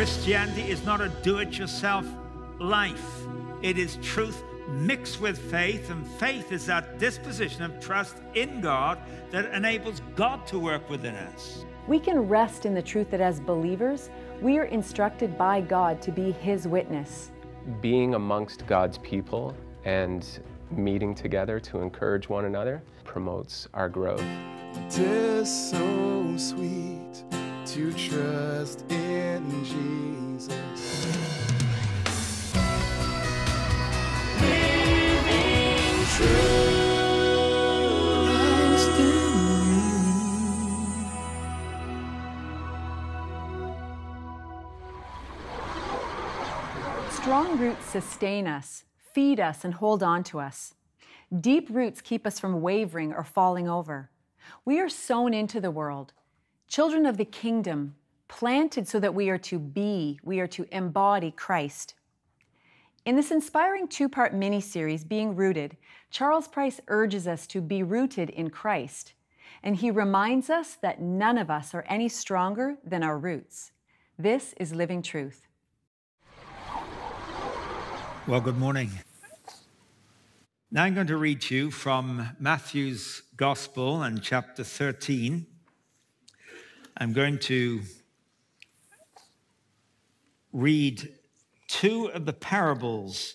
Christianity is not a do it yourself life, it is truth mixed with faith, and faith is that disposition of trust in God that enables God to work within us. We can rest in the truth that as believers, we are instructed by God to be His witness. Being amongst God's people and meeting together to encourage one another promotes our growth. It is so sweet to trust in in Jesus. Living true. Strong roots sustain us, feed us, and hold on to us. Deep roots keep us from wavering or falling over. We are sown into the world. Children of the kingdom, planted so that we are to be, we are to embody Christ. In this inspiring two part mini series, Being Rooted, Charles Price urges us to be rooted in Christ. And he reminds us that none of us are any stronger than our roots. This is Living Truth. Well, good morning. Now I'm going to read to you from Matthew's Gospel and chapter 13. I'm going to read two of the parables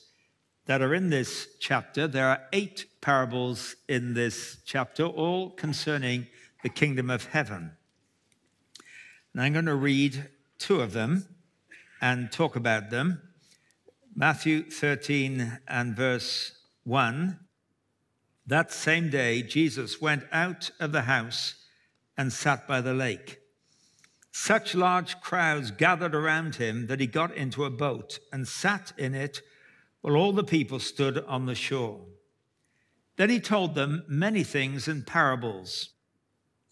that are in this chapter. There are eight parables in this chapter, all concerning the kingdom of heaven. And I'm going to read two of them and talk about them Matthew 13 and verse 1. That same day, Jesus went out of the house and sat by the lake. Such large crowds gathered around him that he got into a boat and sat in it while all the people stood on the shore. Then he told them many things in parables,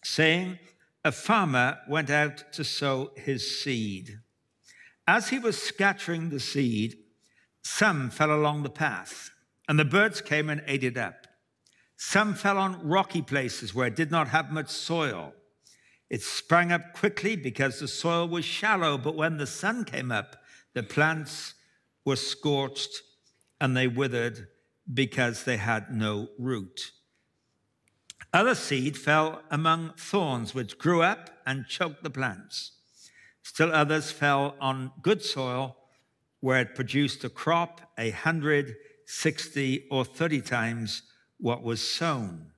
saying, A farmer went out to sow his seed. As he was scattering the seed, some fell along the path, and the birds came and ate it up. Some fell on rocky places where it did not have much soil. It sprang up quickly because the soil was shallow, but when the sun came up, the plants were scorched and they withered because they had no root. Other seed fell among thorns, which grew up and choked the plants. Still others fell on good soil, where it produced a crop a hundred, sixty, or thirty times what was sown.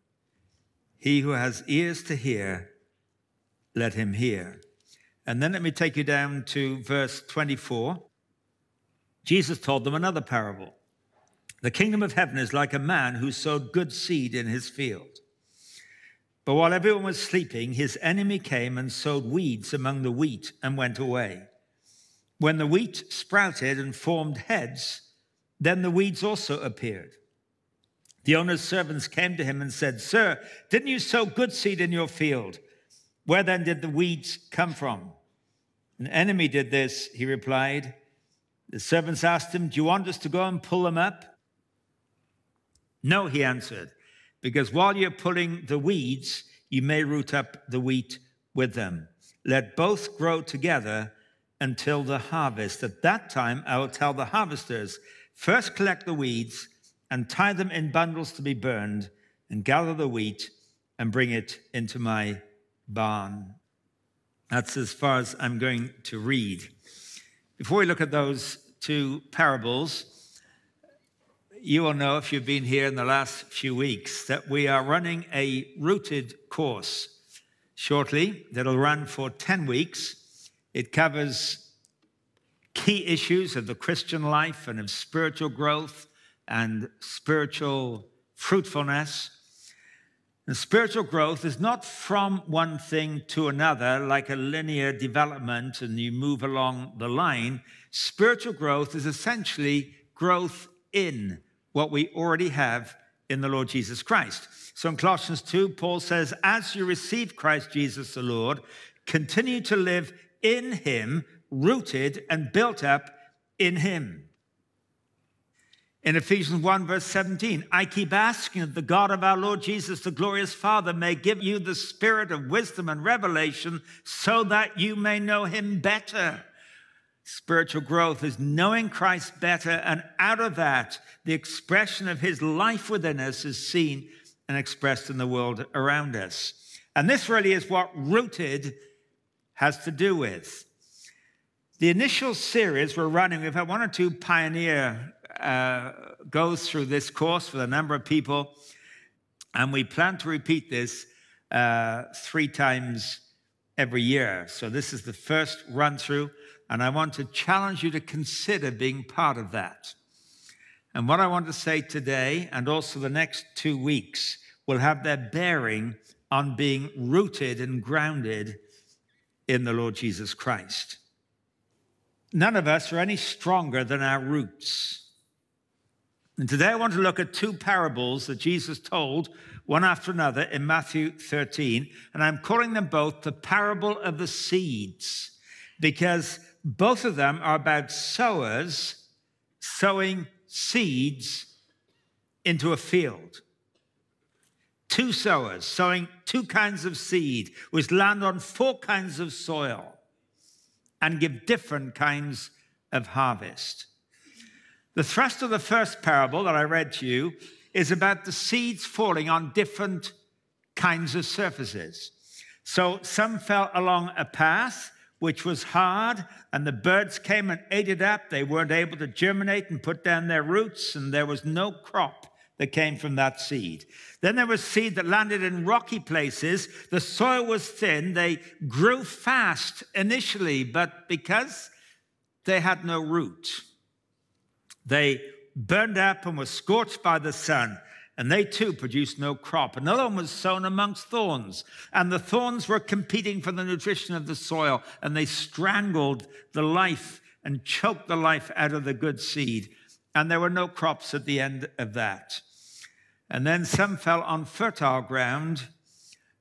He who has ears to hear, let him hear. And then let me take you down to verse 24. Jesus told them another parable. The kingdom of heaven is like a man who sowed good seed in his field. But while everyone was sleeping, his enemy came and sowed weeds among the wheat and went away. When the wheat sprouted and formed heads, then the weeds also appeared. The owner's servants came to him and said, Sir, didn't you sow good seed in your field? Where then did the weeds come from? An enemy did this, he replied. The servants asked him, Do you want us to go and pull them up? No, he answered, because while you're pulling the weeds, you may root up the wheat with them. Let both grow together until the harvest. At that time, I will tell the harvesters first collect the weeds and tie them in bundles to be burned, and gather the wheat and bring it into my barn. That's as far as I'm going to read. Before we look at those two parables, you will know if you've been here in the last few weeks that we are running a rooted course shortly that'll run for 10 weeks. It covers key issues of the Christian life and of spiritual growth and spiritual fruitfulness spiritual growth is not from one thing to another, like a linear development and you move along the line. Spiritual growth is essentially growth in what we already have in the Lord Jesus Christ. So in Colossians 2, Paul says, As you receive Christ Jesus the Lord, continue to live in him, rooted and built up in him in Ephesians 1, verse 17. I keep asking that the God of our Lord Jesus, the glorious Father, may give you the spirit of wisdom and revelation so that you may know him better. Spiritual growth is knowing Christ better, and out of that, the expression of his life within us is seen and expressed in the world around us. And this really is what rooted has to do with. The initial series we're running, we've had one or two pioneer uh, goes through this course with a number of people, and we plan to repeat this uh, three times every year. So this is the first run through, and I want to challenge you to consider being part of that. And what I want to say today, and also the next two weeks, will have their bearing on being rooted and grounded in the Lord Jesus Christ. None of us are any stronger than our roots. And today I want to look at two parables that Jesus told one after another in Matthew 13. And I'm calling them both the parable of the seeds because both of them are about sowers sowing seeds into a field. Two sowers sowing two kinds of seed, which land on four kinds of soil and give different kinds of harvest. The thrust of the first parable that I read to you is about the seeds falling on different kinds of surfaces. So some fell along a path which was hard, and the birds came and ate it up. They weren't able to germinate and put down their roots, and there was no crop that came from that seed. Then there was seed that landed in rocky places. The soil was thin. They grew fast initially, but because they had no root, they burned up and were scorched by the sun, and they too produced no crop. Another one was sown amongst thorns, and the thorns were competing for the nutrition of the soil, and they strangled the life and choked the life out of the good seed. And there were no crops at the end of that. And then some fell on fertile ground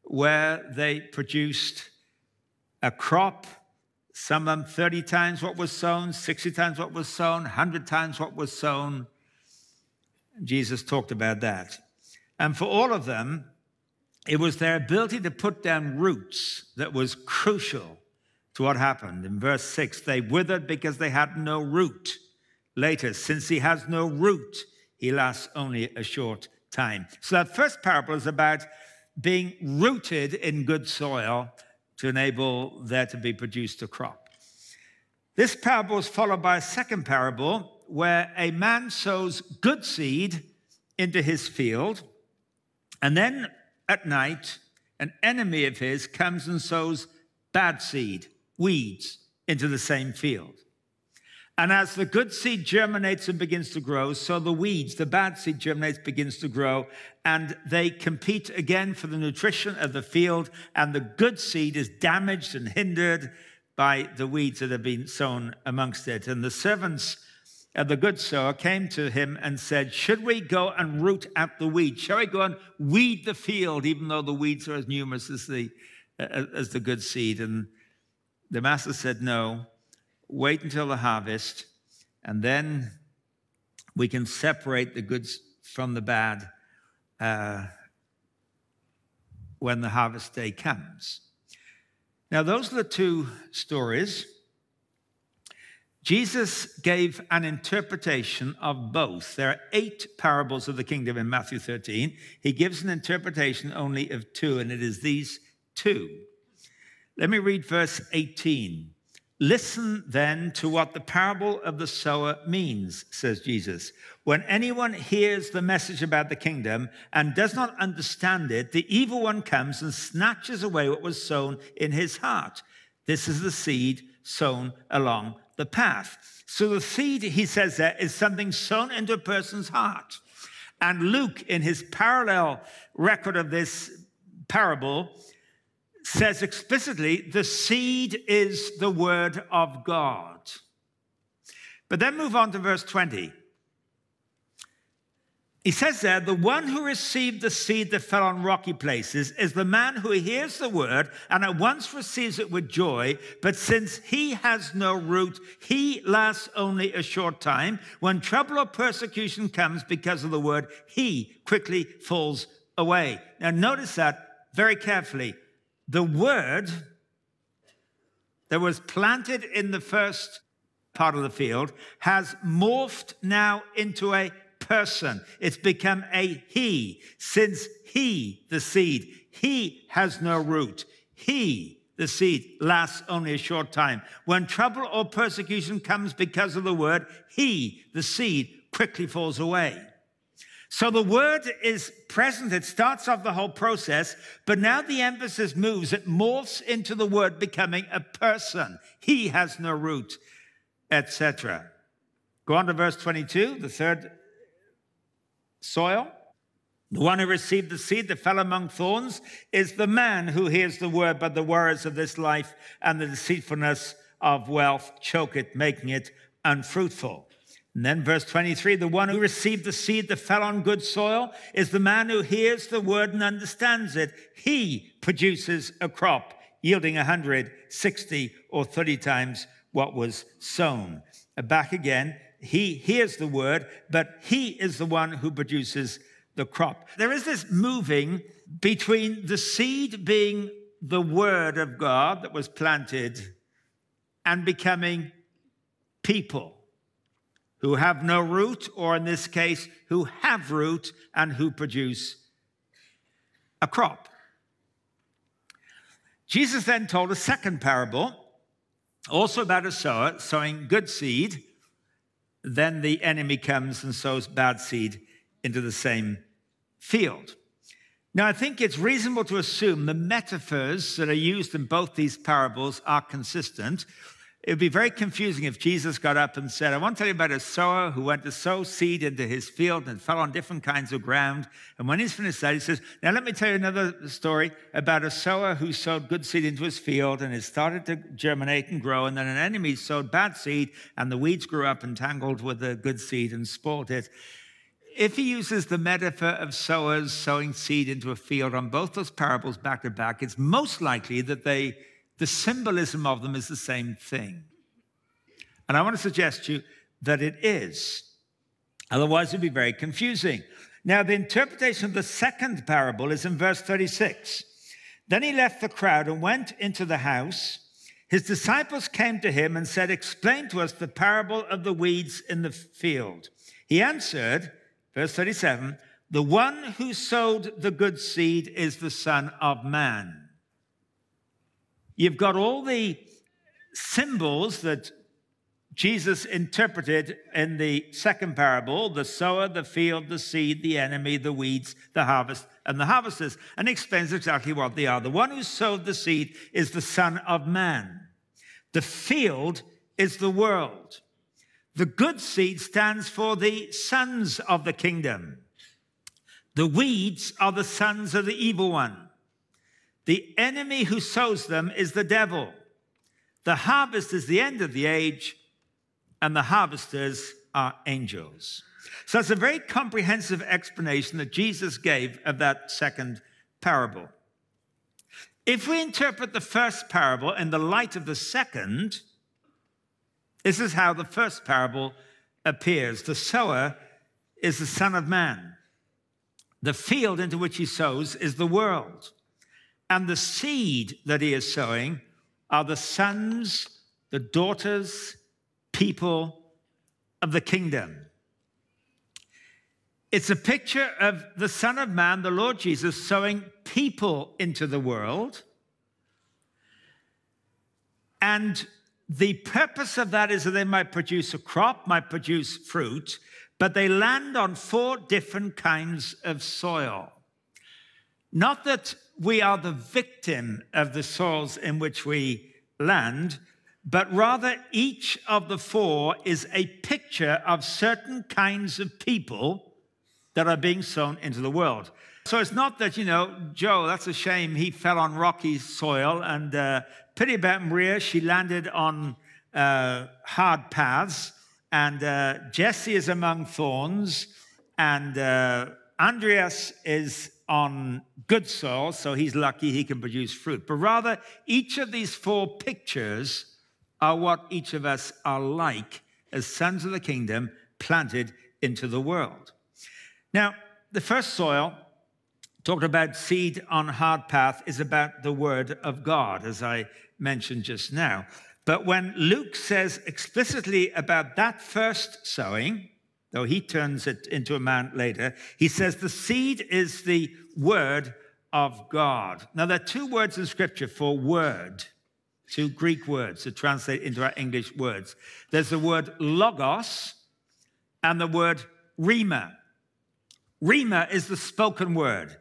where they produced a crop some of them 30 times what was sown, 60 times what was sown, 100 times what was sown. Jesus talked about that. And for all of them, it was their ability to put down roots that was crucial to what happened. In verse 6, they withered because they had no root. Later, since he has no root, he lasts only a short time. So that first parable is about being rooted in good soil to enable there to be produced a crop. This parable is followed by a second parable where a man sows good seed into his field, and then at night, an enemy of his comes and sows bad seed, weeds, into the same field. And as the good seed germinates and begins to grow, so the weeds, the bad seed germinates, begins to grow, and they compete again for the nutrition of the field, and the good seed is damaged and hindered by the weeds that have been sown amongst it. And the servants of the good sower came to him and said, Should we go and root out the weeds? Shall we go and weed the field, even though the weeds are as numerous as the, uh, as the good seed? And the master said, No wait until the harvest, and then we can separate the goods from the bad uh, when the harvest day comes. Now, those are the two stories. Jesus gave an interpretation of both. There are eight parables of the kingdom in Matthew 13. He gives an interpretation only of two, and it is these two. Let me read verse 18. Listen then to what the parable of the sower means, says Jesus. When anyone hears the message about the kingdom and does not understand it, the evil one comes and snatches away what was sown in his heart. This is the seed sown along the path. So the seed, he says there, is something sown into a person's heart. And Luke, in his parallel record of this parable, says explicitly the seed is the word of God. But then move on to verse 20. He says there, the one who received the seed that fell on rocky places is the man who hears the word and at once receives it with joy. But since he has no root, he lasts only a short time. When trouble or persecution comes because of the word, he quickly falls away. Now, notice that very carefully the word that was planted in the first part of the field has morphed now into a person. It's become a he, since he, the seed, he has no root. He, the seed, lasts only a short time. When trouble or persecution comes because of the word, he, the seed, quickly falls away. So the word is present, it starts off the whole process, but now the emphasis moves, it morphs into the word becoming a person. He has no root, etc. Go on to verse 22, the third soil. The one who received the seed that fell among thorns is the man who hears the word, but the worries of this life and the deceitfulness of wealth choke it, making it unfruitful. And then verse 23 the one who received the seed that fell on good soil is the man who hears the word and understands it. He produces a crop yielding 160 or 30 times what was sown. Uh, back again, he hears the word, but he is the one who produces the crop. There is this moving between the seed being the word of God that was planted and becoming people who have no root, or in this case, who have root and who produce a crop. Jesus then told a second parable, also about a sower sowing good seed. Then the enemy comes and sows bad seed into the same field. Now, I think it's reasonable to assume the metaphors that are used in both these parables are consistent. It would be very confusing if Jesus got up and said, I want to tell you about a sower who went to sow seed into his field and fell on different kinds of ground. And when he's finished that, he says, Now let me tell you another story about a sower who sowed good seed into his field and it started to germinate and grow. And then an enemy sowed bad seed and the weeds grew up and tangled with the good seed and spoiled it. If he uses the metaphor of sowers sowing seed into a field on both those parables back to back, it's most likely that they the symbolism of them is the same thing. And I want to suggest to you that it is. Otherwise, it would be very confusing. Now, the interpretation of the second parable is in verse 36. Then he left the crowd and went into the house. His disciples came to him and said, Explain to us the parable of the weeds in the field. He answered, verse 37, The one who sowed the good seed is the Son of Man. You've got all the symbols that Jesus interpreted in the second parable the sower, the field, the seed, the enemy, the weeds, the harvest, and the harvesters, and explains exactly what they are. The one who sowed the seed is the Son of Man, the field is the world. The good seed stands for the sons of the kingdom. The weeds are the sons of the evil one. The enemy who sows them is the devil. The harvest is the end of the age, and the harvesters are angels. So it's a very comprehensive explanation that Jesus gave of that second parable. If we interpret the first parable in the light of the second, this is how the first parable appears. The sower is the Son of Man. The field into which he sows is the world. And the seed that he is sowing are the sons, the daughters, people of the kingdom. It's a picture of the Son of Man, the Lord Jesus, sowing people into the world. And the purpose of that is that they might produce a crop, might produce fruit, but they land on four different kinds of soil. Not that we are the victim of the soils in which we land, but rather each of the four is a picture of certain kinds of people that are being sown into the world. So it's not that, you know, Joe, that's a shame, he fell on rocky soil, and uh, pity about Maria, she landed on uh, hard paths, and uh, Jesse is among thorns, and uh, Andreas is on good soil, so he's lucky he can produce fruit. But rather, each of these four pictures are what each of us are like as sons of the kingdom planted into the world. Now, the first soil, talked about seed on hard path, is about the word of God, as I mentioned just now. But when Luke says explicitly about that first sowing, though he turns it into a man later, he says the seed is the word of God. Now, there are two words in scripture for word, two Greek words to translate into our English words. There's the word logos and the word rima. Rima is the spoken word,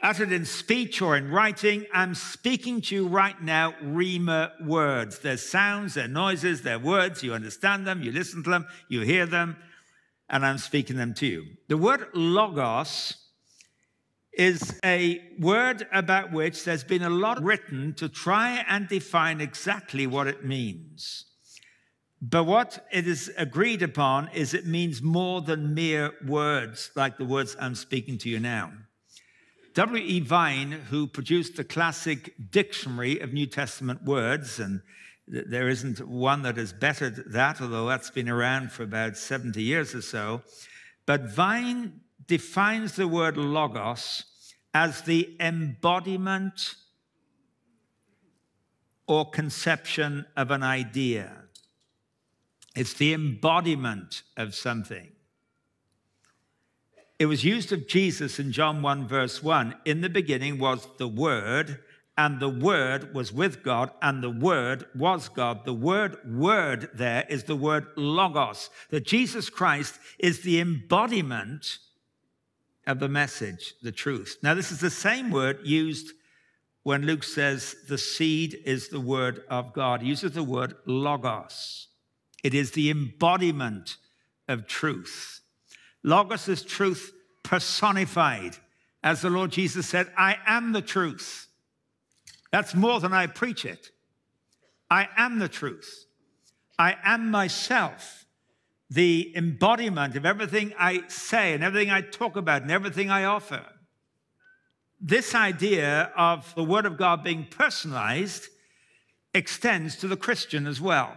uttered in speech or in writing. I'm speaking to you right now, rima words. They're sounds, they're noises, they're words. You understand them, you listen to them, you hear them and I'm speaking them to you. The word logos is a word about which there's been a lot written to try and define exactly what it means. But what it is agreed upon is it means more than mere words, like the words I'm speaking to you now. W.E. Vine, who produced the classic dictionary of New Testament words and there isn't one that has bettered that, although that's been around for about 70 years or so. But Vine defines the word logos as the embodiment or conception of an idea. It's the embodiment of something. It was used of Jesus in John 1, verse 1. In the beginning was the Word, and the Word was with God, and the Word was God. The word word there is the word logos, that Jesus Christ is the embodiment of the message, the truth. Now, this is the same word used when Luke says the seed is the word of God. He uses the word logos, it is the embodiment of truth. Logos is truth personified. As the Lord Jesus said, I am the truth. That's more than I preach it. I am the truth. I am myself, the embodiment of everything I say and everything I talk about and everything I offer. This idea of the Word of God being personalized extends to the Christian as well.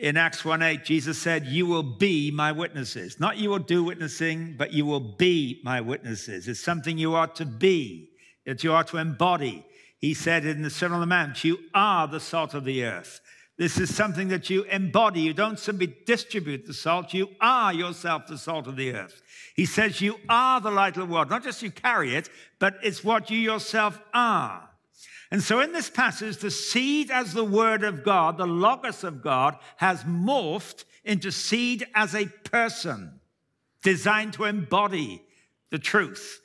In Acts 1:8, Jesus said, "You will be my witnesses. Not you will do witnessing, but you will be my witnesses. It's something you are to be, that you are to embody, he said in the Sermon on the Mount, You are the salt of the earth. This is something that you embody. You don't simply distribute the salt. You are yourself the salt of the earth. He says you are the light of the world. Not just you carry it, but it's what you yourself are. And so in this passage, the seed as the word of God, the logos of God, has morphed into seed as a person designed to embody the truth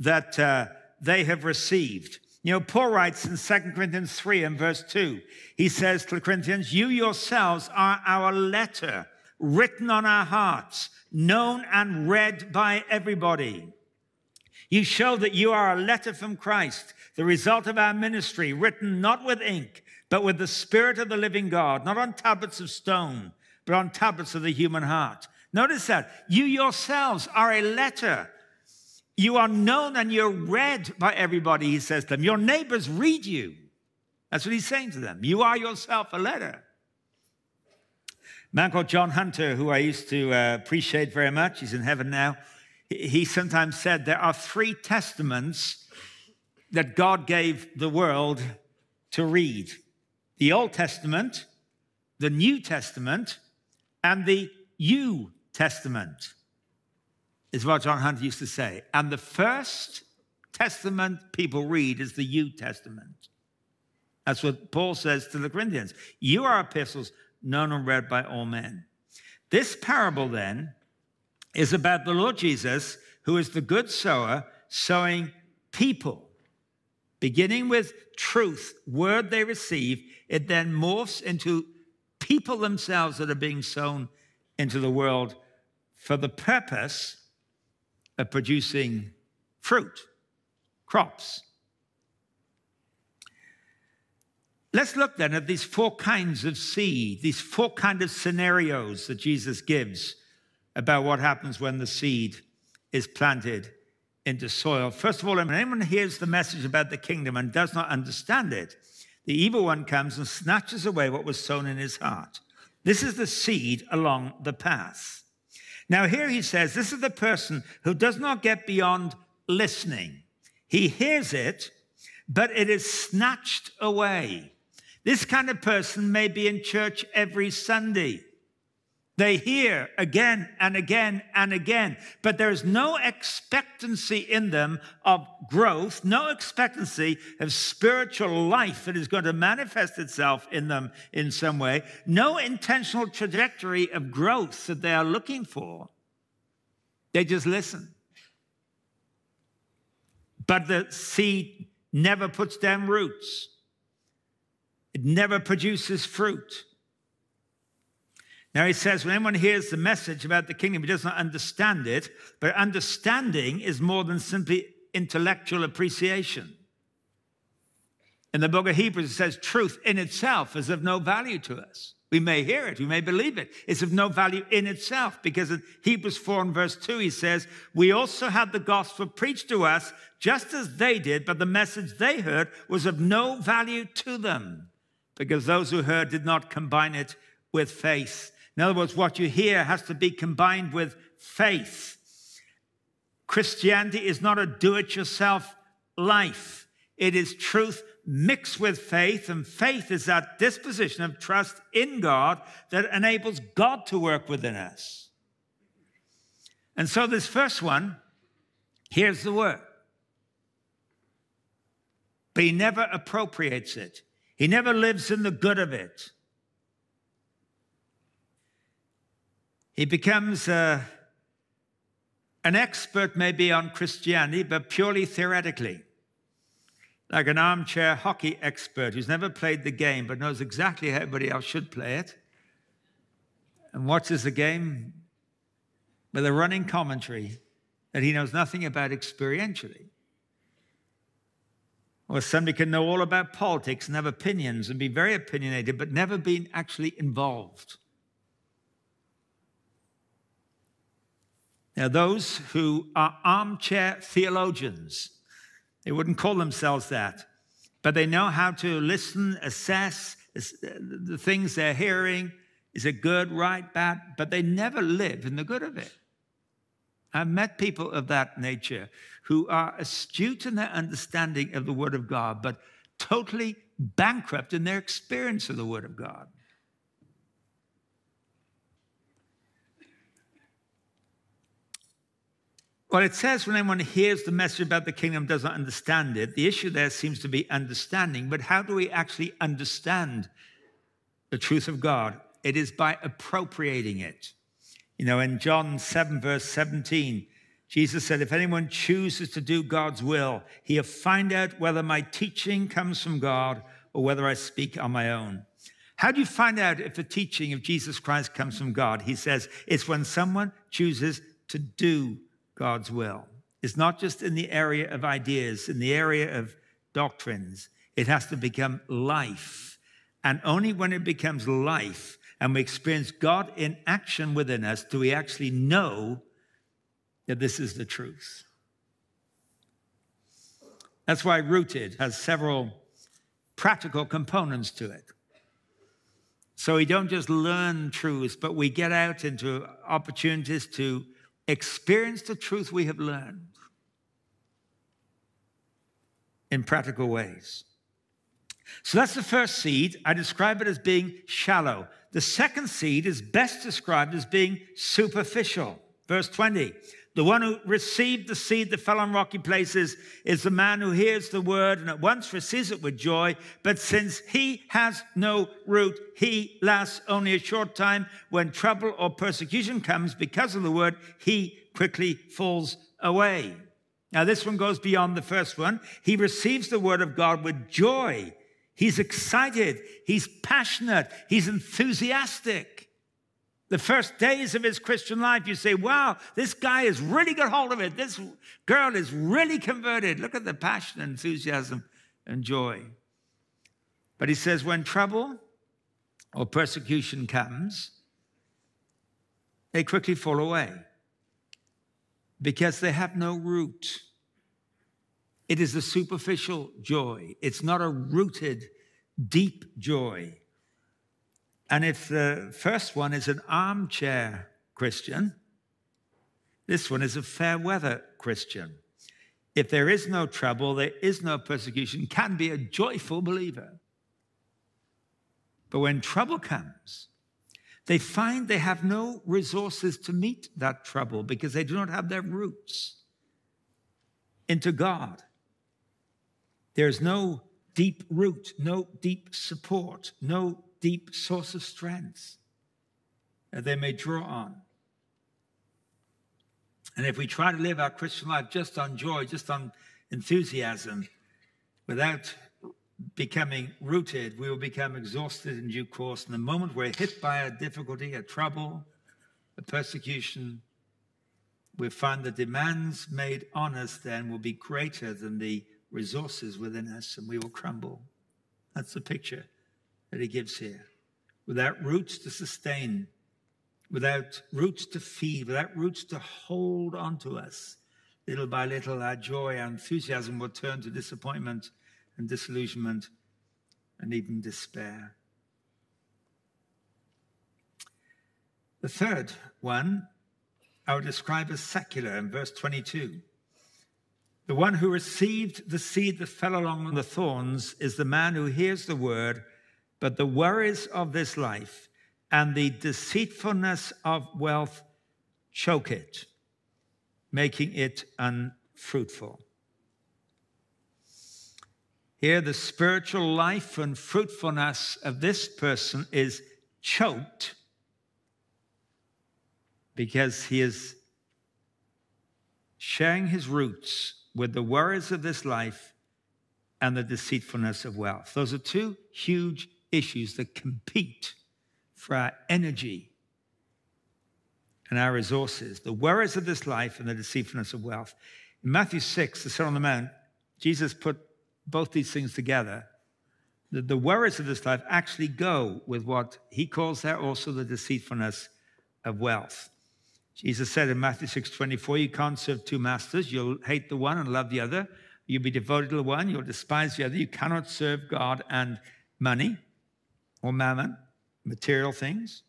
that uh, they have received. You know, Paul writes in 2 Corinthians 3 and verse 2, he says to the Corinthians, You yourselves are our letter written on our hearts, known and read by everybody. You show that you are a letter from Christ, the result of our ministry, written not with ink, but with the Spirit of the living God, not on tablets of stone, but on tablets of the human heart. Notice that. You yourselves are a letter you are known and you're read by everybody, he says to them. Your neighbors read you. That's what he's saying to them. You are yourself a letter. A man called John Hunter, who I used to uh, appreciate very much, he's in heaven now. He sometimes said there are three testaments that God gave the world to read the Old Testament, the New Testament, and the New Testament is what John Hunt used to say. And the first testament people read is the New Testament. That's what Paul says to the Corinthians. You are epistles known and read by all men. This parable then is about the Lord Jesus, who is the good sower, sowing people. Beginning with truth, word they receive, it then morphs into people themselves that are being sown into the world for the purpose producing fruit, crops. Let's look then at these four kinds of seed, these four kind of scenarios that Jesus gives about what happens when the seed is planted into soil. First of all, if anyone hears the message about the kingdom and does not understand it, the evil one comes and snatches away what was sown in his heart. This is the seed along the path. Now, here he says this is the person who does not get beyond listening. He hears it, but it is snatched away. This kind of person may be in church every Sunday. They hear again and again and again, but there's no expectancy in them of growth, no expectancy of spiritual life that is going to manifest itself in them in some way, no intentional trajectory of growth that they are looking for. They just listen. But the seed never puts down roots, it never produces fruit. Now he says, when anyone hears the message about the kingdom, he does not understand it, but understanding is more than simply intellectual appreciation. In the book of Hebrews, it says, truth in itself is of no value to us. We may hear it, we may believe it. It's of no value in itself because in Hebrews 4 and verse 2, he says, We also had the gospel preached to us just as they did, but the message they heard was of no value to them because those who heard did not combine it with faith in other words, what you hear has to be combined with faith. Christianity is not a do it yourself life, it is truth mixed with faith, and faith is that disposition of trust in God that enables God to work within us. And so, this first one here's the word. But he never appropriates it. He never lives in the good of it. He becomes a, uh, an expert, maybe, on Christianity, but purely theoretically, like an armchair hockey expert who's never played the game but knows exactly how everybody else should play it and watches the game with a running commentary that he knows nothing about experientially. Or somebody can know all about politics and have opinions and be very opinionated, but never been actually involved. Now, those who are armchair theologians, they wouldn't call themselves that, but they know how to listen, assess the things they're hearing. Is it good, right, bad? But they never live in the good of it. I've met people of that nature who are astute in their understanding of the Word of God, but totally bankrupt in their experience of the Word of God. Well, it says when anyone hears the message about the kingdom does not understand it. The issue there seems to be understanding, but how do we actually understand the truth of God? It is by appropriating it. You know, in John 7, verse 17, Jesus said, If anyone chooses to do God's will, he'll find out whether my teaching comes from God or whether I speak on my own. How do you find out if the teaching of Jesus Christ comes from God? He says, It's when someone chooses to do God's will. It's not just in the area of ideas, in the area of doctrines. It has to become life. And only when it becomes life and we experience God in action within us do we actually know that this is the truth. That's why rooted has several practical components to it. So we don't just learn truths, but we get out into opportunities to experience the truth we have learned in practical ways. So that's the first seed. I describe it as being shallow. The second seed is best described as being superficial. Verse 20 the one who received the seed that fell on rocky places is the man who hears the word and at once receives it with joy. But since he has no root, he lasts only a short time. When trouble or persecution comes because of the word, he quickly falls away. Now, this one goes beyond the first one. He receives the word of God with joy. He's excited. He's passionate. He's enthusiastic the first days of his Christian life, you say, wow, this guy has really got hold of it. This girl is really converted. Look at the passion, enthusiasm, and joy. But he says, when trouble or persecution comes, they quickly fall away because they have no root. It is a superficial joy, it's not a rooted, deep joy. And if the first one is an armchair Christian, this one is a fair weather Christian. If there is no trouble, there is no persecution, can be a joyful believer. But when trouble comes, they find they have no resources to meet that trouble because they do not have their roots into God. There's no deep root, no deep support, no deep source of strength that they may draw on. And if we try to live our Christian life just on joy, just on enthusiasm, without becoming rooted, we will become exhausted in due course. And the moment we're hit by a difficulty, a trouble, a persecution, we find the demands made on us then will be greater than the resources within us, and we will crumble. That's the picture that he gives here. Without roots to sustain, without roots to feed, without roots to hold on to us, little by little our joy, our enthusiasm will turn to disappointment and disillusionment and even despair. The third one I would describe as secular in verse 22. The one who received the seed that fell along the thorns is the man who hears the word but the worries of this life and the deceitfulness of wealth choke it, making it unfruitful. Here, the spiritual life and fruitfulness of this person is choked because he is sharing his roots with the worries of this life and the deceitfulness of wealth. Those are two huge issues that compete for our energy and our resources, the worries of this life and the deceitfulness of wealth. In Matthew 6, the Sermon on the Mount, Jesus put both these things together. the worries of this life actually go with what he calls there also the deceitfulness of wealth. Jesus said in Matthew 6 24, You can't serve two masters. You'll hate the one and love the other. You'll be devoted to the one, you'll despise the other. You cannot serve God and money or mammon, material things.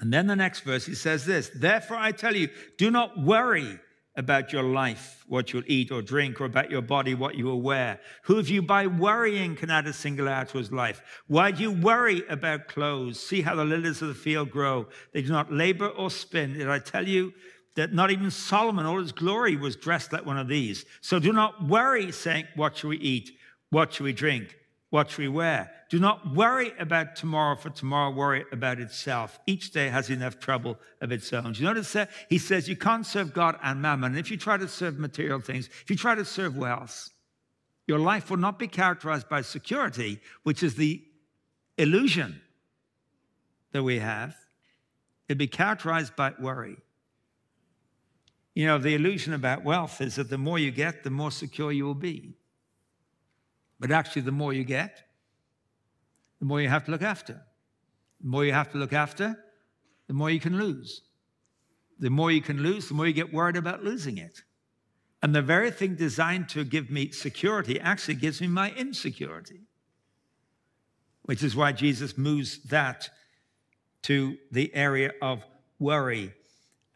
And then the next verse, he says this Therefore I tell you, do not worry about your life, what you'll eat or drink, or about your body, what you will wear. Who of you by worrying can add a single hour to his life? Why do you worry about clothes? See how the lilies of the field grow. They do not labor or spin. Did I tell you? That not even Solomon, all his glory, was dressed like one of these. So do not worry, saying, What shall we eat? What shall we drink? what we wear. Do not worry about tomorrow, for tomorrow worry about itself. Each day has enough trouble of its own. Do you notice that? He says you can't serve God and mammon. And if you try to serve material things, if you try to serve wealth, your life will not be characterized by security, which is the illusion that we have. It'll be characterized by worry. You know, the illusion about wealth is that the more you get, the more secure you will be. But actually, the more you get, the more you have to look after. The more you have to look after, the more you can lose. The more you can lose, the more you get worried about losing it. And the very thing designed to give me security actually gives me my insecurity, which is why Jesus moves that to the area of worry.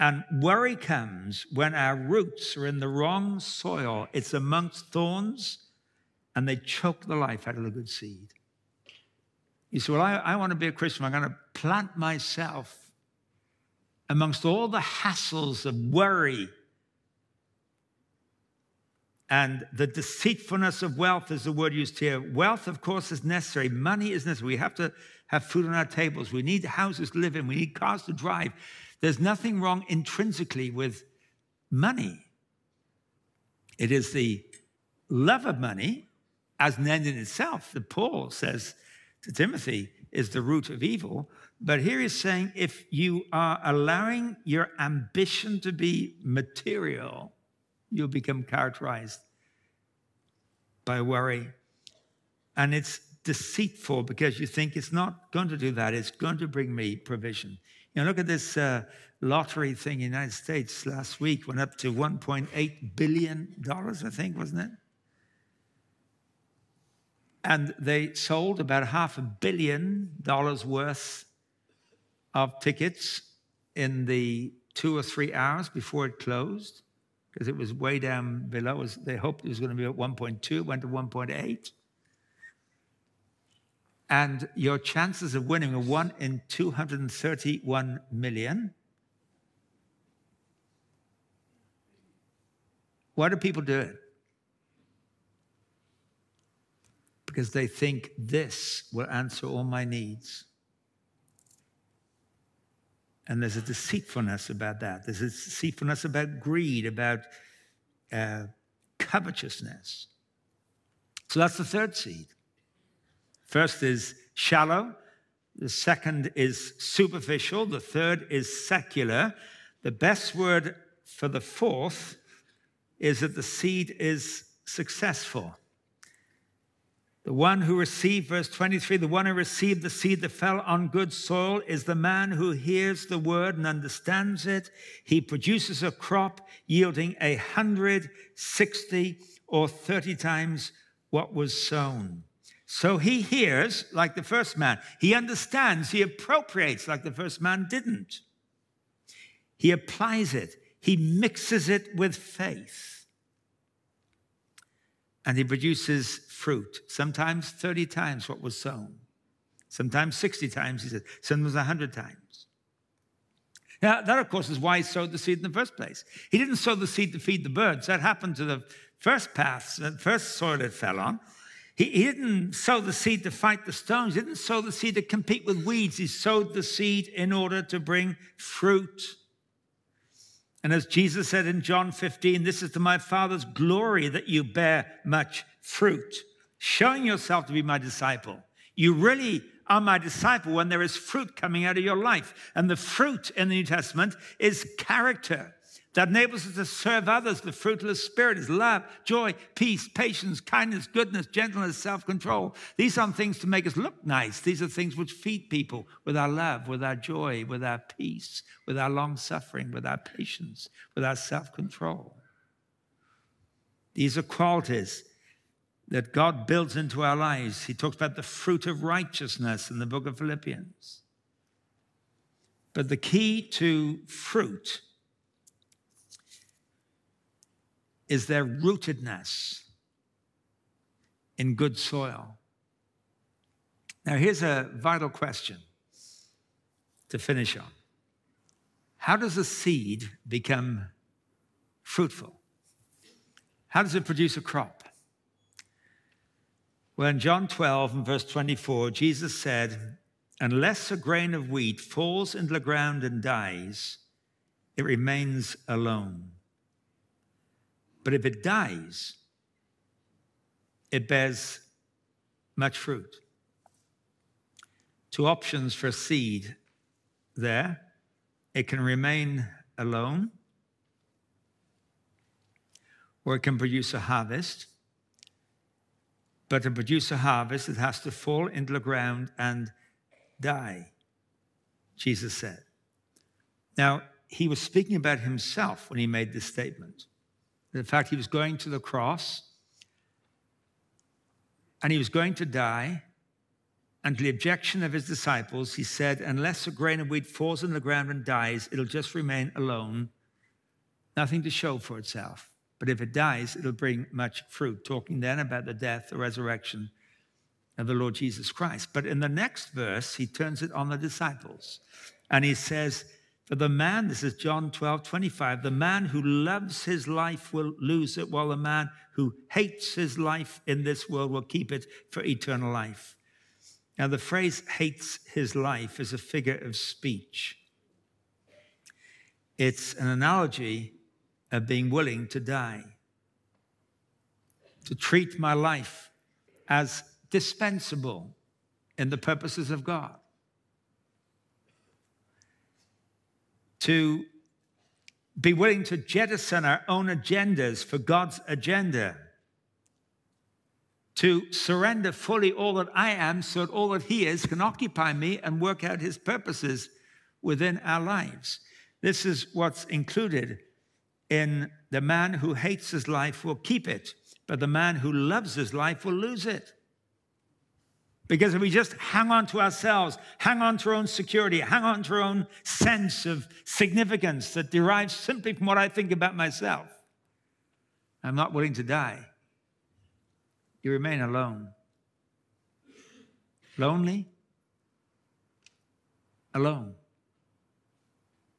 And worry comes when our roots are in the wrong soil. It's amongst thorns and they choke the life out of the good seed. You say, Well, I, I want to be a Christian. I'm going to plant myself amongst all the hassles of worry and the deceitfulness of wealth is the word used here. Wealth, of course, is necessary. Money is necessary. We have to have food on our tables. We need houses to live in. We need cars to drive. There's nothing wrong intrinsically with money. It is the love of money as an end in itself that Paul says to Timothy is the root of evil. But here he's saying if you are allowing your ambition to be material, you'll become characterized by worry. And it's deceitful because you think it's not going to do that, it's going to bring me provision. You know, look at this uh, lottery thing in the United States last week went up to $1.8 billion, I think, wasn't it? and they sold about half a billion dollars worth of tickets in the two or three hours before it closed because it was way down below. as they hoped it was going to be at 1.2, went to 1.8. And your chances of winning are one in 231 million. Why do people do it? because they think this will answer all my needs. And there's a deceitfulness about that. There's a deceitfulness about greed, about uh, covetousness. So that's the third seed. First is shallow, the second is superficial, the third is secular. The best word for the fourth is that the seed is successful. The one who received, verse 23, the one who received the seed that fell on good soil is the man who hears the word and understands it. He produces a crop yielding a hundred, sixty, or thirty times what was sown. So he hears like the first man. He understands, he appropriates like the first man didn't. He applies it, he mixes it with faith and he produces fruit, sometimes 30 times what was sown, sometimes 60 times, he said, sometimes 100 times. Now, that, of course, is why he sowed the seed in the first place. He didn't sow the seed to feed the birds. That happened to the first paths, the first soil it fell on. He, he didn't sow the seed to fight the stones. He didn't sow the seed to compete with weeds. He sowed the seed in order to bring fruit. And as Jesus said in John 15, this is to my Father's glory that you bear much fruit, showing yourself to be my disciple. You really are my disciple when there is fruit coming out of your life. And the fruit in the New Testament is character that enables us to serve others The fruitless spirit is love, joy, peace, patience, kindness, goodness, gentleness, self control. These aren't things to make us look nice. These are things which feed people with our love, with our joy, with our peace, with our long suffering, with our patience, with our self control. These are qualities that God builds into our lives. He talks about the fruit of righteousness in the book of Philippians. But the key to fruit is their rootedness in good soil. Now, here's a vital question to finish on How does a seed become fruitful? How does it produce a crop? Well, in John 12 and verse 24, Jesus said, Unless a grain of wheat falls into the ground and dies, it remains alone. But if it dies, it bears much fruit. Two options for seed there it can remain alone, or it can produce a harvest. But to produce a harvest, it has to fall into the ground and die, Jesus said. Now, he was speaking about himself when he made this statement. In fact, he was going to the cross and he was going to die. And to the objection of his disciples, he said, Unless a grain of wheat falls in the ground and dies, it'll just remain alone, nothing to show for itself. But if it dies, it'll bring much fruit. Talking then about the death, the resurrection of the Lord Jesus Christ. But in the next verse, he turns it on the disciples and he says, for the man, this is John 12, 25, the man who loves his life will lose it, while the man who hates his life in this world will keep it for eternal life. Now, the phrase hates his life is a figure of speech. It's an analogy of being willing to die, to treat my life as dispensable in the purposes of God. to be willing to jettison our own agendas for God's agenda, to surrender fully all that I am so that all that He is can occupy me and work out His purposes within our lives. This is what's included in the man who hates his life will keep it, but the man who loves his life will lose it. Because if we just hang on to ourselves, hang on to our own security, hang on to our own sense of significance that derives simply from what I think about myself, I'm not willing to die. You remain alone. Lonely, alone.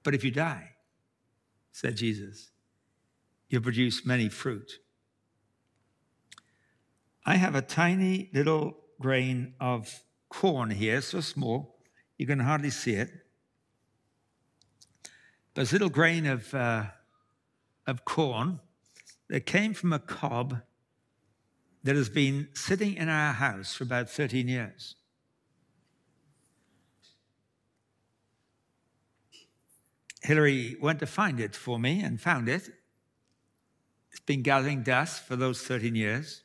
But if you die, said Jesus, you'll produce many fruit. I have a tiny little grain of corn here, so small, you can hardly see it. this little grain of, uh, of corn that came from a cob that has been sitting in our house for about 13 years. Hillary went to find it for me and found it. It's been gathering dust for those 13 years.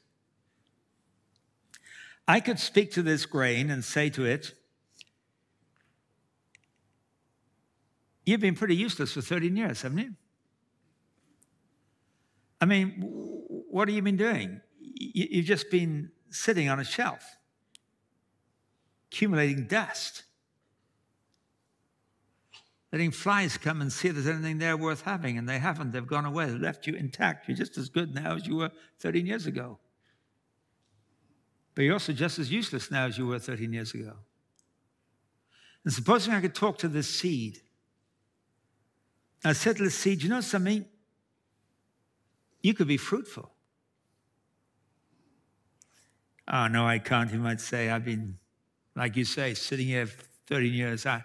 I could speak to this grain and say to it, You've been pretty useless for 13 years, haven't you? I mean, what have you been doing? You've just been sitting on a shelf, accumulating dust, letting flies come and see if there's anything there worth having, and they haven't. They've gone away, they left you intact. You're just as good now as you were 13 years ago. But you're also just as useless now as you were 13 years ago. And supposing I could talk to this seed, I said to the seed, you know something? You could be fruitful. Oh, no, I can't, he might say. I've been, like you say, sitting here 13 years. I,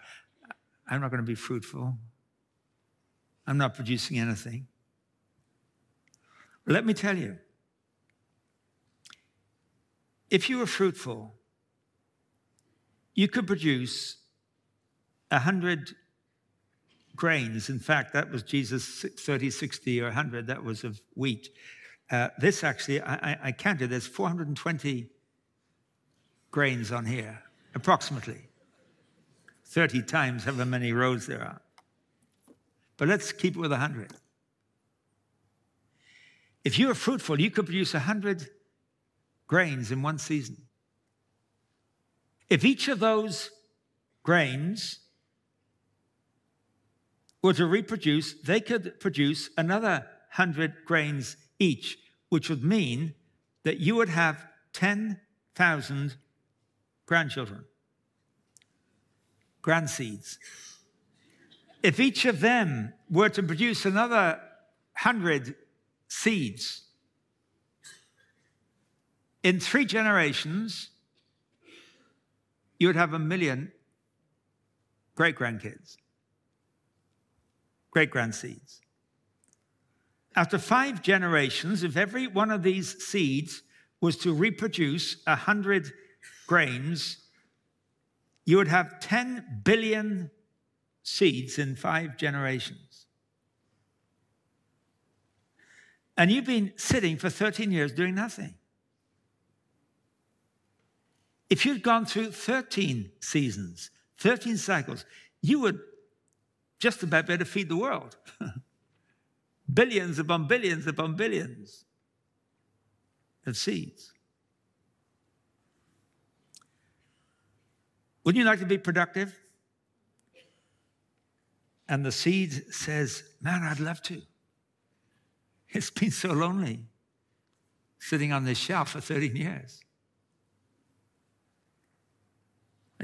I'm not going to be fruitful. I'm not producing anything. let me tell you, if you were fruitful, you could produce a hundred grains. In fact, that was Jesus 30, 60, or 100, that was of wheat. Uh, this actually, I, I counted, there's 420 grains on here, approximately. 30 times however many rows there are. But let's keep it with 100. If you were fruitful, you could produce 100 grains in one season. If each of those grains were to reproduce, they could produce another 100 grains each, which would mean that you would have 10,000 grandchildren, grandseeds. If each of them were to produce another 100 seeds, in three generations, you would have a million great grandkids, great grandseeds. After five generations, if every one of these seeds was to reproduce 100 grains, you would have 10 billion seeds in five generations. And you've been sitting for 13 years doing nothing. If you'd gone through 13 seasons, 13 cycles, you would just about better feed the world. billions upon billions upon billions of seeds. Wouldn't you like to be productive? And the seed says, Man, I'd love to. It's been so lonely sitting on this shelf for 13 years.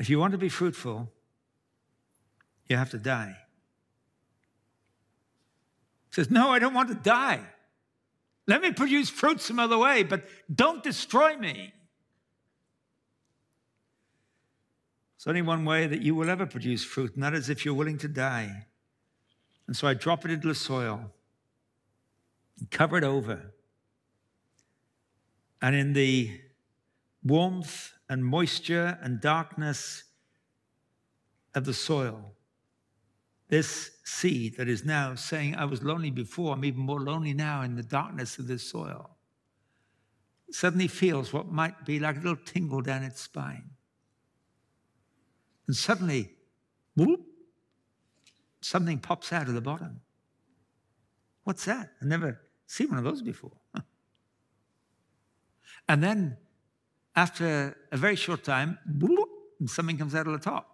If you want to be fruitful, you have to die. He says, No, I don't want to die. Let me produce fruit some other way, but don't destroy me. It's only one way that you will ever produce fruit, and that is if you're willing to die. And so I drop it into the soil and cover it over. And in the warmth and moisture and darkness of the soil. This seed that is now saying, I was lonely before, I'm even more lonely now in the darkness of this soil, suddenly feels what might be like a little tingle down its spine. And suddenly, whoop, something pops out of the bottom. What's that? I've never seen one of those before. and then after a very short time, something comes out of the top.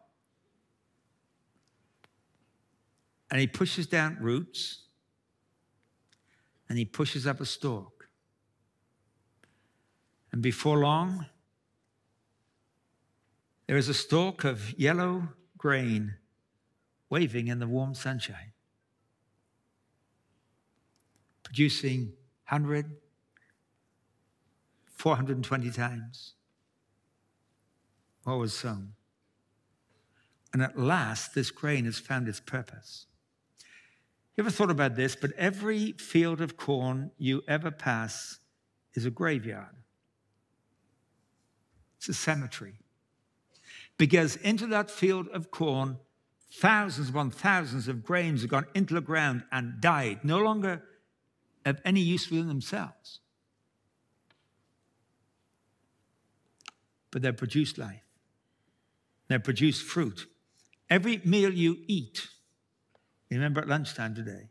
And he pushes down roots and he pushes up a stalk. And before long, there is a stalk of yellow grain waving in the warm sunshine, producing 100, 420 times what was sown. And at last, this grain has found its purpose. You ever thought about this? But every field of corn you ever pass is a graveyard, it's a cemetery. Because into that field of corn, thousands upon thousands of grains have gone into the ground and died, no longer of any use within themselves. but they produce life. They produce fruit. Every meal you eat, remember at lunchtime today,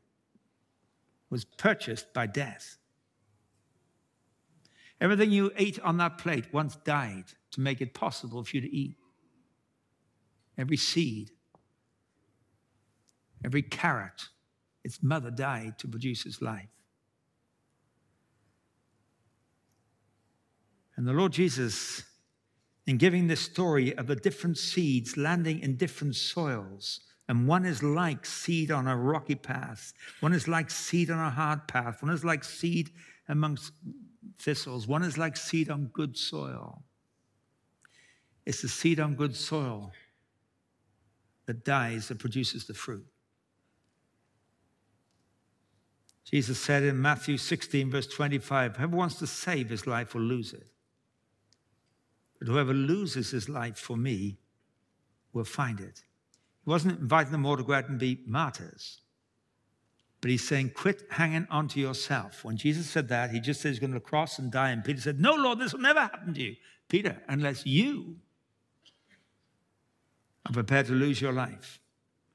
was purchased by death. Everything you ate on that plate once died to make it possible for you to eat. Every seed, every carrot, its mother died to produce its life. And the Lord Jesus in giving this story of the different seeds landing in different soils. And one is like seed on a rocky path, one is like seed on a hard path, one is like seed amongst thistles, one is like seed on good soil. It's the seed on good soil that dies that produces the fruit. Jesus said in Matthew 16, verse 25, whoever wants to save his life will lose it. But whoever loses his life for me will find it. He wasn't inviting them all to go out and be martyrs. But he's saying, quit hanging on to yourself. When Jesus said that, he just said he's going to cross and die. And Peter said, No, Lord, this will never happen to you. Peter, unless you are prepared to lose your life,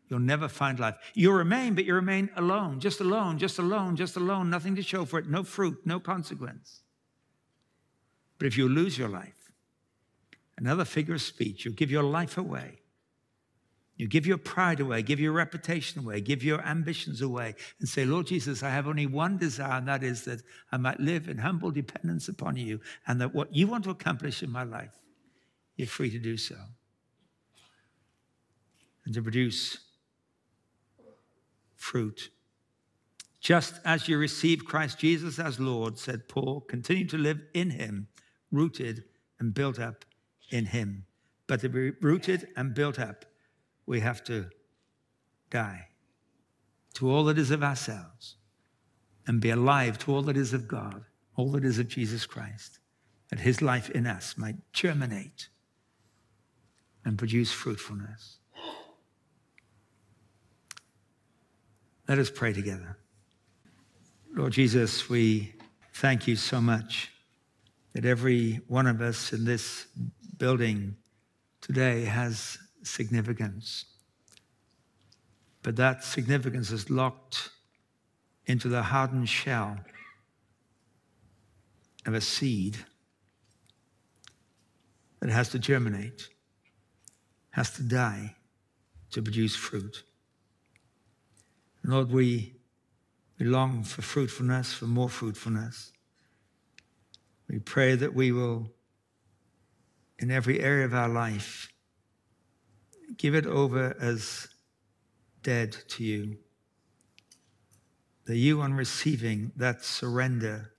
you'll never find life. You will remain, but you remain alone, just alone, just alone, just alone, nothing to show for it, no fruit, no consequence. But if you lose your life, Another figure of speech. You'll give your life away. You give your pride away, give your reputation away, give your ambitions away, and say, Lord Jesus, I have only one desire, and that is that I might live in humble dependence upon you, and that what you want to accomplish in my life, you're free to do so. And to produce fruit. Just as you receive Christ Jesus as Lord, said Paul, continue to live in him, rooted and built up in Him. But to be rooted and built up, we have to die to all that is of ourselves and be alive to all that is of God, all that is of Jesus Christ, that His life in us might germinate and produce fruitfulness. Let us pray together. Lord Jesus, we thank you so much that every one of us in this building today has significance. But that significance is locked into the hardened shell of a seed that has to germinate, has to die to produce fruit. Lord, we, we long for fruitfulness, for more fruitfulness. We pray that we will in every area of our life, give it over as dead to you. That you, on receiving that surrender,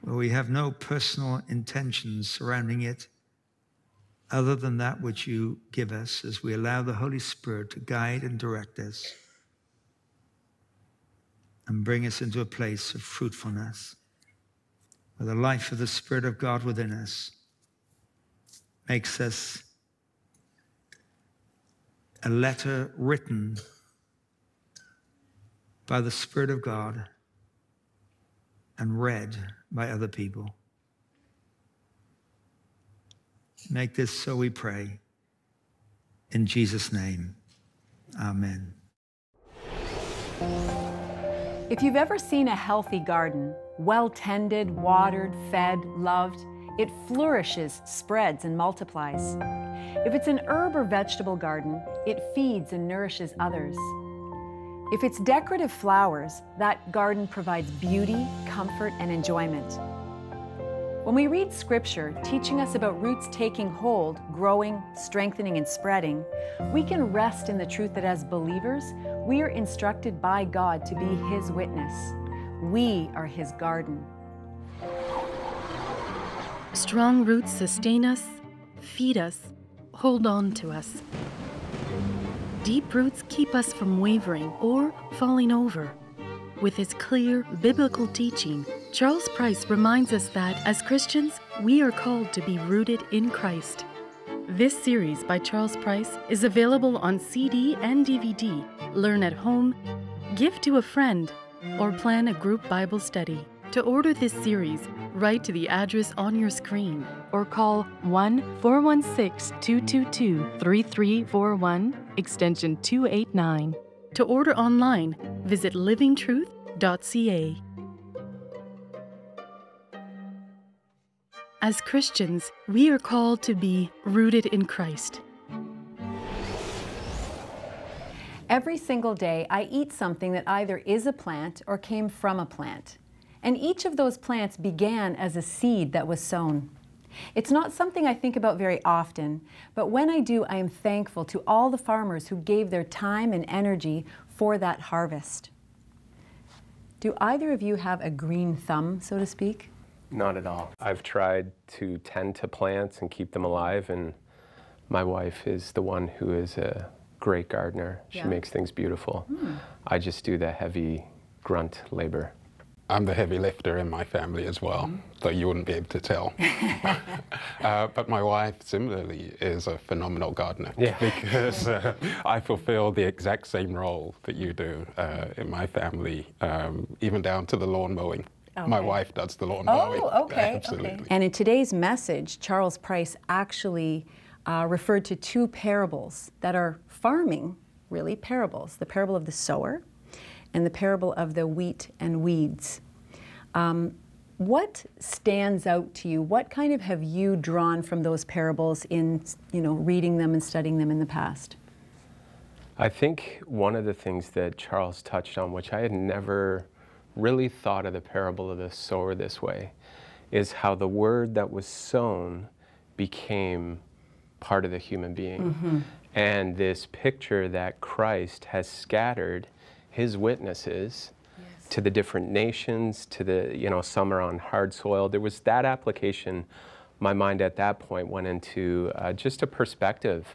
where we have no personal intentions surrounding it, other than that which you give us as we allow the Holy Spirit to guide and direct us and bring us into a place of fruitfulness where the life of the Spirit of God within us makes us a letter written by the Spirit of God and read by other people. Make this so we pray. In Jesus' name, amen. If you've ever seen a healthy garden, well tended, watered, fed, loved, it flourishes, spreads, and multiplies. If it's an herb or vegetable garden, it feeds and nourishes others. If it's decorative flowers, that garden provides beauty, comfort, and enjoyment. When we read scripture teaching us about roots taking hold, growing, strengthening, and spreading, we can rest in the truth that as believers, we are instructed by God to be His witness. We are His garden. Strong roots sustain us, feed us, hold on to us. Deep roots keep us from wavering or falling over. With his clear biblical teaching, Charles Price reminds us that as Christians, we are called to be rooted in Christ. This series by Charles Price is available on CD and DVD. Learn at home, give to a friend, or plan a group Bible study. To order this series, write to the address on your screen or call 1 416 222 3341, extension 289. To order online, visit livingtruth.ca. As Christians, we are called to be rooted in Christ. Every single day, I eat something that either is a plant or came from a plant. And each of those plants began as a seed that was sown. It's not something I think about very often, but when I do, I am thankful to all the farmers who gave their time and energy for that harvest. Do either of you have a green thumb, so to speak? Not at all. I've tried to tend to plants and keep them alive, and my wife is the one who is a great gardener. She yeah. makes things beautiful. Mm. I just do the heavy grunt labor. I'm the heavy lifter in my family as well, mm. though you wouldn't be able to tell. uh, but my wife, similarly, is a phenomenal gardener yeah. because uh, I fulfill the exact same role that you do uh, in my family, um, even down to the lawn mowing. Okay. My wife does the lawn mowing. Oh, okay. Absolutely. Okay. And in today's message, Charles Price actually uh, referred to two parables that are farming, really, parables the parable of the sower and the parable of the wheat and weeds. Um, what stands out to you? What kind of have you drawn from those parables in, you know, reading them and studying them in the past? I think one of the things that Charles touched on, which I had never really thought of the parable of the sower this way, is how the word that was sown became part of the human being. Mm -hmm. And this picture that Christ has scattered his witnesses yes. to the different nations, to the, you know, some are on hard soil. There was that application. My mind at that point went into uh, just a perspective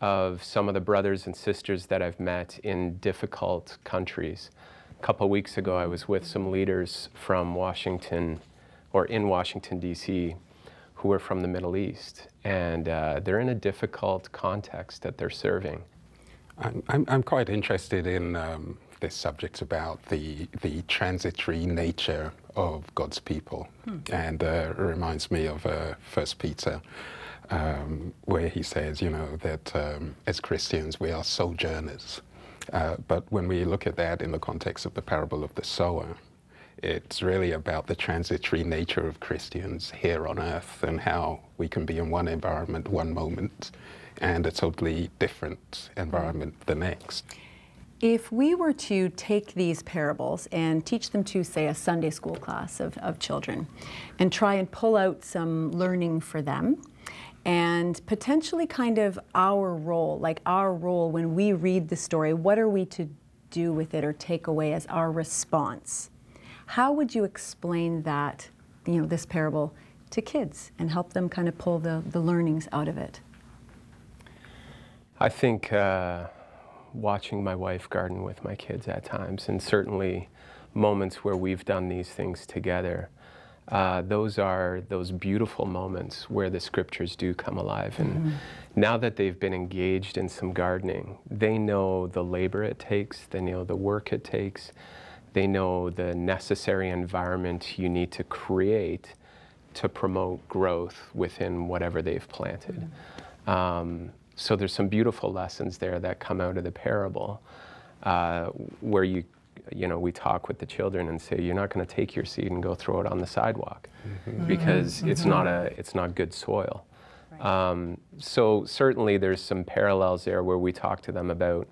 of some of the brothers and sisters that I've met in difficult countries. A couple weeks ago, I was with some leaders from Washington or in Washington, D.C., who are from the Middle East. And uh, they're in a difficult context that they're serving. I'm, I'm, I'm quite interested in um, this subject about the, the transitory nature of God's people. Hmm. And uh, it reminds me of uh, First Peter, um, where he says, you know, that um, as Christians we are sojourners. Uh, but when we look at that in the context of the parable of the sower, it's really about the transitory nature of Christians here on earth and how we can be in one environment one moment and a totally different environment the next. If we were to take these parables and teach them to, say, a Sunday school class of, of children and try and pull out some learning for them, and potentially kind of our role, like our role when we read the story, what are we to do with it or take away as our response? How would you explain that, you know, this parable to kids and help them kind of pull the, the learnings out of it? I think uh, watching my wife garden with my kids at times, and certainly moments where we've done these things together. Uh, those are those beautiful moments where the scriptures do come alive. And mm -hmm. now that they've been engaged in some gardening, they know the labor it takes, they know the work it takes, they know the necessary environment you need to create to promote growth within whatever they've planted. Mm -hmm. um, so there's some beautiful lessons there that come out of the parable uh, where you you know we talk with the children and say you're not going to take your seed and go throw it on the sidewalk mm-hmm. mm-hmm. because mm-hmm. it's not a it's not good soil right. um, so certainly there's some parallels there where we talk to them about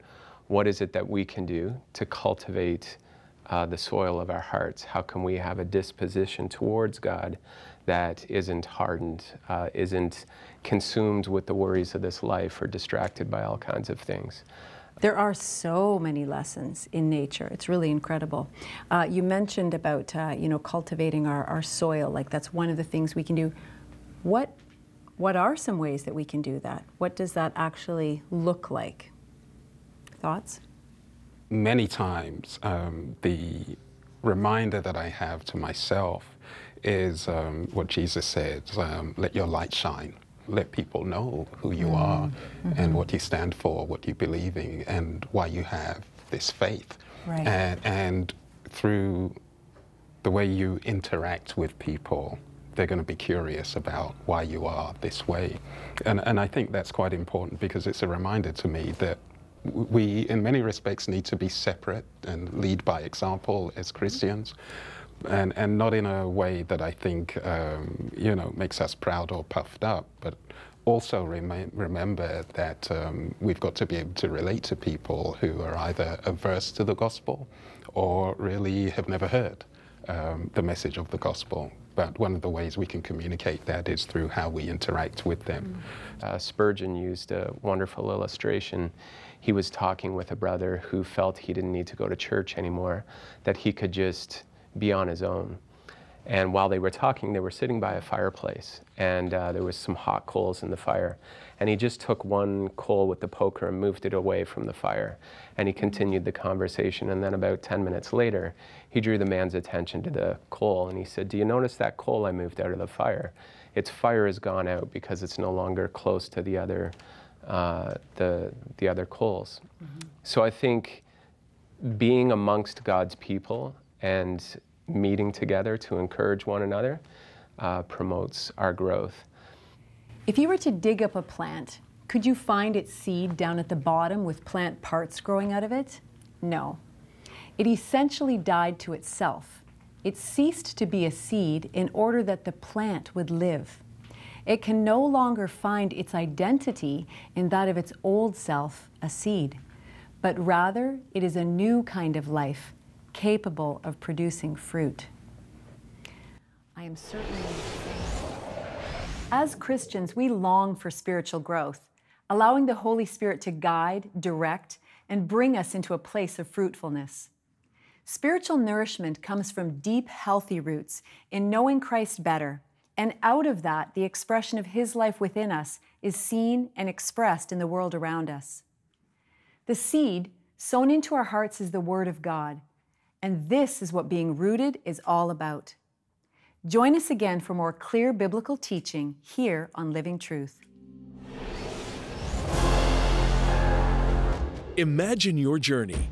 what is it that we can do to cultivate uh, the soil of our hearts how can we have a disposition towards god that isn't hardened uh, isn't consumed with the worries of this life or distracted by all kinds of things. There are so many lessons in nature. It's really incredible. Uh, you mentioned about uh, you know cultivating our, our soil, like that's one of the things we can do. What what are some ways that we can do that? What does that actually look like? Thoughts? Many times, um, the reminder that I have to myself is um, what Jesus said: um, "Let your light shine." let people know who you mm-hmm. are mm-hmm. and what you stand for, what you believe in, and why you have this faith. Right. And, and through the way you interact with people, they're going to be curious about why you are this way. And, and I think that's quite important because it's a reminder to me that we, in many respects, need to be separate and lead by example as Christians. Mm-hmm and, and not in a way that I think, um, you know, makes us proud or puffed up, but also rem remember that um, we've got to be able to relate to people who are either averse to the gospel or really have never heard um, the message of the gospel. But one of the ways we can communicate that is through how we interact with them. Mm-hmm. Uh, Spurgeon used a wonderful illustration. He was talking with a brother who felt he didn't need to go to church anymore, that he could just be on his own. And while they were talking, they were sitting by a fireplace, and uh, there was some hot coals in the fire. And he just took one coal with the poker and moved it away from the fire. And he continued the conversation. And then about 10 minutes later, he drew the man's attention to the coal, and he said, "Do you notice that coal I moved out of the fire? Its fire has gone out because it's no longer close to the other, uh, the the other coals." Mm-hmm. So I think being amongst God's people and meeting together to encourage one another uh, promotes our growth. If you were to dig up a plant, could you find its seed down at the bottom with plant parts growing out of it? No. It essentially died to itself. It ceased to be a seed in order that the plant would live. It can no longer find its identity in that of its old self, a seed, but rather it is a new kind of life capable of producing fruit. I am certainly As Christians, we long for spiritual growth, allowing the Holy Spirit to guide, direct, and bring us into a place of fruitfulness. Spiritual nourishment comes from deep, healthy roots in knowing Christ better, and out of that, the expression of His life within us is seen and expressed in the world around us. The seed sown into our hearts is the Word of God, and this is what being rooted is all about. Join us again for more clear biblical teaching here on Living Truth. Imagine your journey.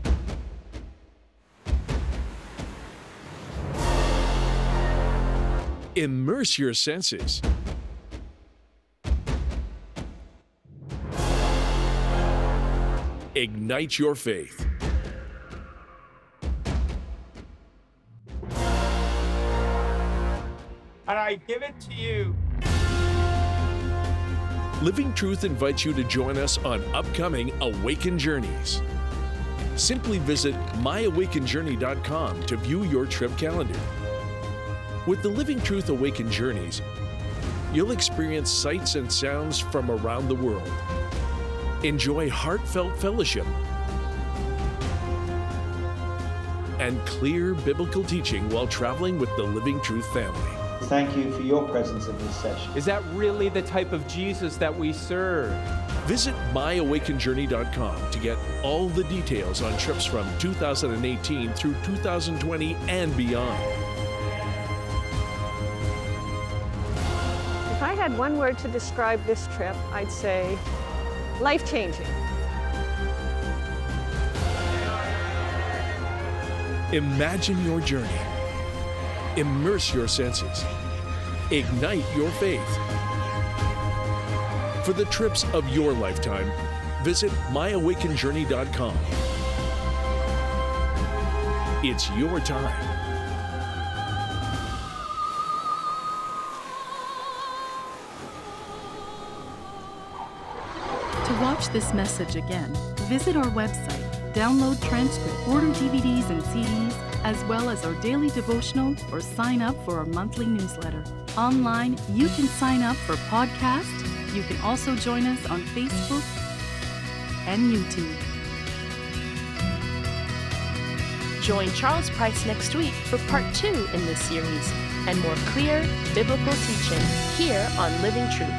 Immerse your senses. Ignite your faith. I give it to you. Living Truth invites you to join us on upcoming Awaken Journeys. Simply visit myawakenjourney.com to view your trip calendar. With the Living Truth Awaken Journeys, you'll experience sights and sounds from around the world. Enjoy heartfelt fellowship and clear biblical teaching while traveling with the Living Truth family thank you for your presence in this session. Is that really the type of Jesus that we serve? Visit myawakenjourney.com to get all the details on trips from 2018 through 2020 and beyond. If I had one word to describe this trip, I'd say life changing. Imagine your journey. Immerse your senses. Ignite your faith. For the trips of your lifetime, visit myawakenjourney.com. It's your time. To watch this message again, visit our website, download transcript, order DVDs and CDs, as well as our daily devotional or sign up for our monthly newsletter. Online, you can sign up for podcast. You can also join us on Facebook and YouTube. Join Charles Price next week for part two in this series and more clear biblical teaching here on Living Truth.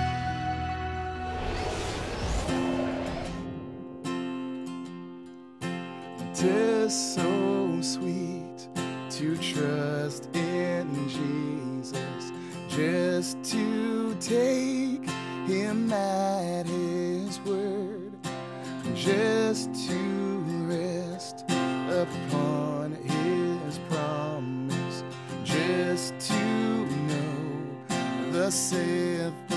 to take him at his word, just to rest upon his promise, just to know the saith